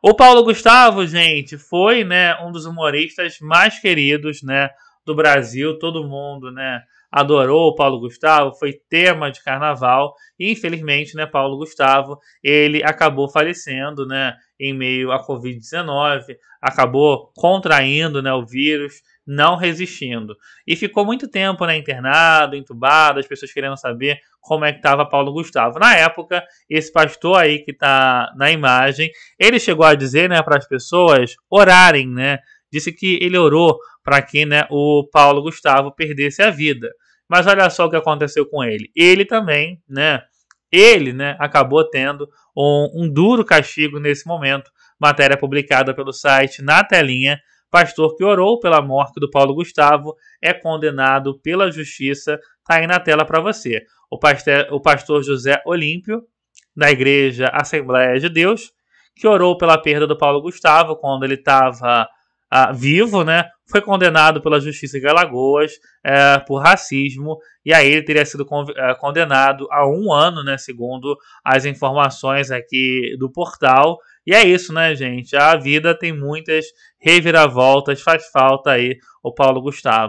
O Paulo Gustavo, gente, foi né, um dos humoristas mais queridos né, do Brasil. Todo mundo né, adorou o Paulo Gustavo, foi tema de carnaval. E, infelizmente, né, Paulo Gustavo, ele acabou falecendo né, em meio à Covid-19, acabou contraindo né, o vírus não resistindo. E ficou muito tempo né, internado, entubado, as pessoas querendo saber como é que estava Paulo Gustavo. Na época, esse pastor aí que está na imagem, ele chegou a dizer né, para as pessoas orarem, né? Disse que ele orou para que né, o Paulo Gustavo perdesse a vida. Mas olha só o que aconteceu com ele. Ele também, né? Ele né, acabou tendo um, um duro castigo nesse momento. Matéria publicada pelo site Na Telinha Pastor que orou pela morte do Paulo Gustavo é condenado pela justiça. Está aí na tela para você. O, pastor, o pastor José Olímpio, da Igreja Assembleia de Deus, que orou pela perda do Paulo Gustavo quando ele estava ah, vivo, né? Foi condenado pela Justiça de Alagoas é, por racismo e aí ele teria sido é, condenado a um ano, né? Segundo as informações aqui do portal e é isso, né, gente? A vida tem muitas reviravoltas, faz falta aí o Paulo Gustavo.